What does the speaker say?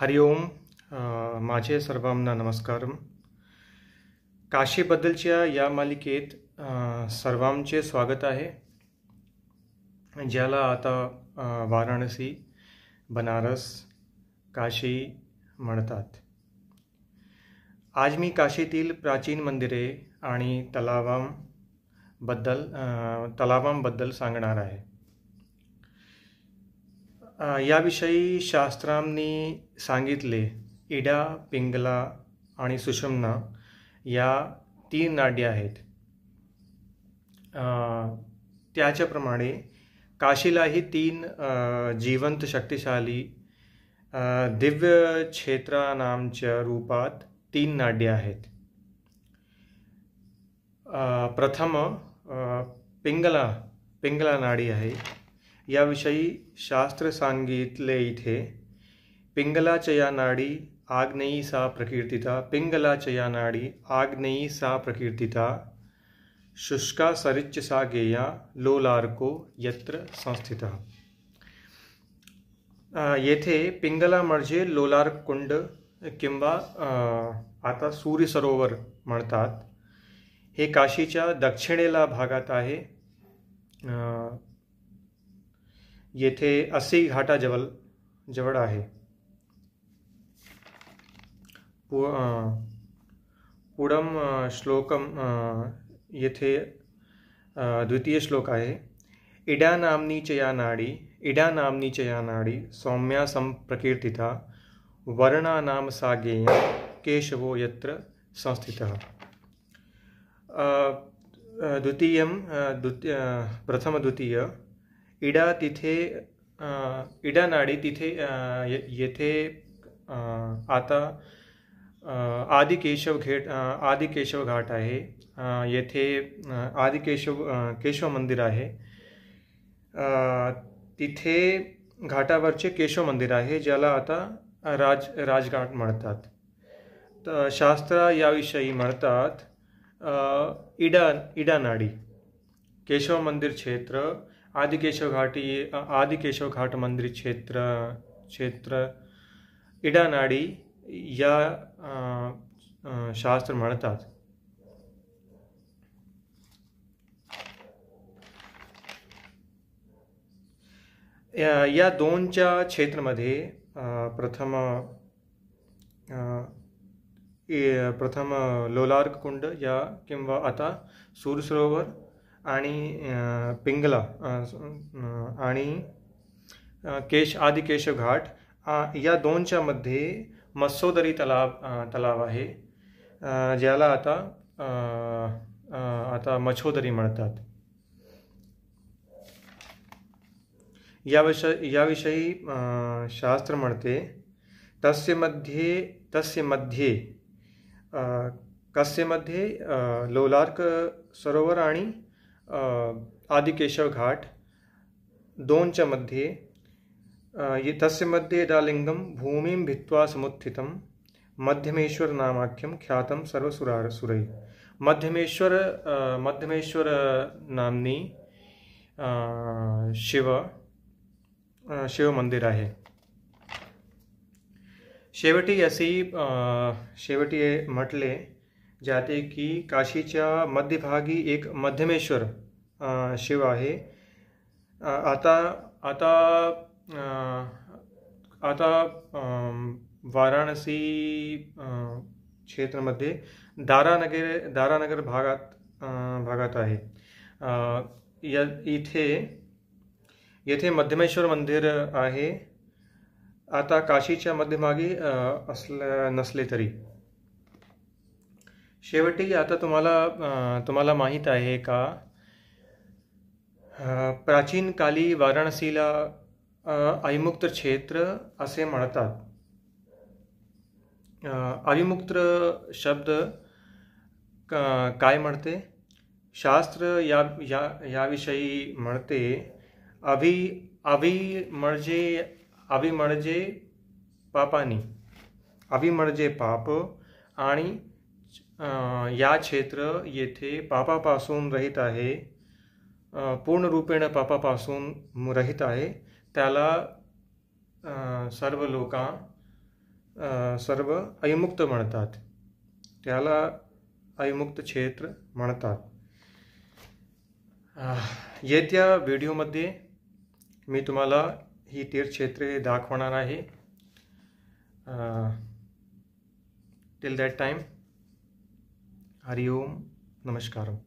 हरिओम माझे सर्वांना नमस्कार काशीबद्दलच्या या मालिकेत सर्वांचे स्वागत आहे ज्याला आता वाराणसी बनारस काशी म्हणतात आज मी काशीतील प्राचीन मंदिरे आणि तलावांबद्दल तलावांबद्दल सांगणार आहे याविषयी शास्त्रांनी सांगितले इडा पिंगला आणि सुषमना या तीन नाड्या आहेत त्याच्याप्रमाणे काशीलाही तीन जिवंत शक्तिशाली दिव्य क्षेत्रानामच्या रूपात तीन नाड्या आहेत प्रथम पिंगला पिंगला नाडी आहे याविषयी शास्त्रसाङ्गीतलैथे पिङ्गलाचयानाडी आग्नेयी सा प्रकीर्तिता नाड़ी आग्नेयी सा प्रकीर्तिता शुष्का सरिच सा गेया लोलार्को यत्र संस्थिता ये थे पिंगला मर्जे लोलार कुंड किंवा आता सूर्य सरोवर म्हणतात हे काशीच्या दक्षिणेला भागात आहे येथे थे अस्सी घाटा जबल जवळ आहे श्लोकम ये येथे द्वितीय श्लोक आहे इडा नामनी चया नाड़ी इडा नामनी चया नाड़ी सौम्या संप्रकीर्तिता वर्णा नाम सागेय केशवो यत्र संस्थितः द्वितीयं द्वितीय प्रथमद्वितीय इडा तिथे इडा नाडी तिथे येथे आता आदिकेशव घेट आदिकेशव घाट आहे येथे आदिकेशव केशव मंदिर आहे तिथे घाटावरचे केशव मंदिर आहे ज्याला आता राज राजघाट म्हणतात तर शास्त्र याविषयी म्हणतात इडा इडानाडी केशव मंदिर क्षेत्र आदिकेशव घाट आदिकेशव घाट मंदिर क्षेत्र क्षेत्र इडानाडी या शास्त्र म्हणतात या, या दोनच्या क्षेत्रामध्ये प्रथम प्रथम लोलार्क कुंड या किंवा आता सूरसरोवर आणि पिंगला आणि केश आदि केशव घाट या दोनच्या मध्ये मत्सोदरी तलाव तलाव आहे ज्याला आता आता मछोदरी म्हणतात याविषयी याविषयी शास्त्र म्हणते तस्य मध्ये तस्य मध्ये कस्य मध्ये लोलार्क सरोवर आणि आदिकेशव घाट दोञ्च मध्ये तस्य मध्ये इदालिङ्गं भूमिं भित्त्वा समुत्थितं मध्यमेश्वरनामाख्यं ख्यातं सर्वसुरारसुरै मध्यमेश्वर मध्यमेश्वर नाम्नि शिव शिवमंदिर आहे शेवटी असी शेवटी म्हटले ज्याते की काशीच्या मध्यभागी एक मध्यमेश्वर शिव है आता आता आता वाराणसी क्षेत्र क्षेत्रामध्ये दारानगर दारानगर भागात भागात है या इथे येथे मध्यमेश्वर मंदिर है आता काशी मध्यभागी नसले तरी शेवटी आता तुम्हाला तुम्हाला माहीत आहे का प्राचीन काली वाराणसीला अविमुक्त क्षेत्र असे म्हणतात अविमुक्त शब्द काय म्हणते शास्त्र या या याविषयी म्हणते अभि अभि म्हणजे अभि पापानी अभि पाप आणि या क्षेत्र येथे पापापासून रहित आहे पूर्णरूपेण पापापासून रहित आहे त्याला सर्व लोका सर्व अयमुक्त म्हणतात त्याला अयमुक्त क्षेत्र म्हणतात येत्या व्हिडिओमध्ये मी तुम्हाला ही तीर्थक्षेत्रे दाखवणार आहे टिल दॅट टाईम हरिओं नमस्कार